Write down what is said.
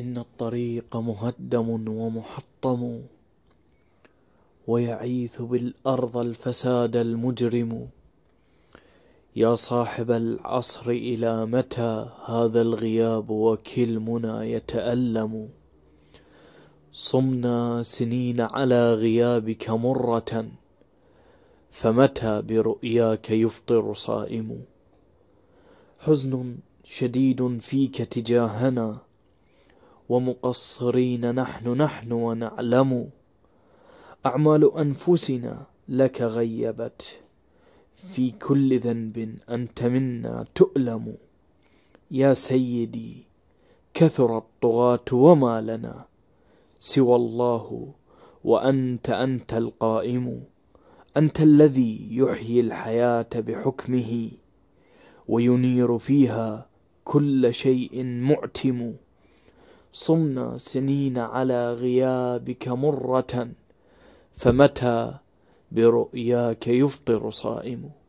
إن الطريق مهدم ومحطم ويعيث بالأرض الفساد المجرم يا صاحب العصر إلى متى هذا الغياب وكلمنا يتألم صمنا سنين على غيابك مرة فمتى برؤياك يفطر صائم حزن شديد فيك تجاهنا ومقصرين نحن نحن ونعلم أعمال أنفسنا لك غيبت في كل ذنب أنت منا تؤلم يا سيدي كثر الطغاة وما لنا سوى الله وأنت أنت القائم أنت الذي يحيي الحياة بحكمه وينير فيها كل شيء معتم صمنا سنين على غيابك مرة فمتى برؤياك يفطر صائم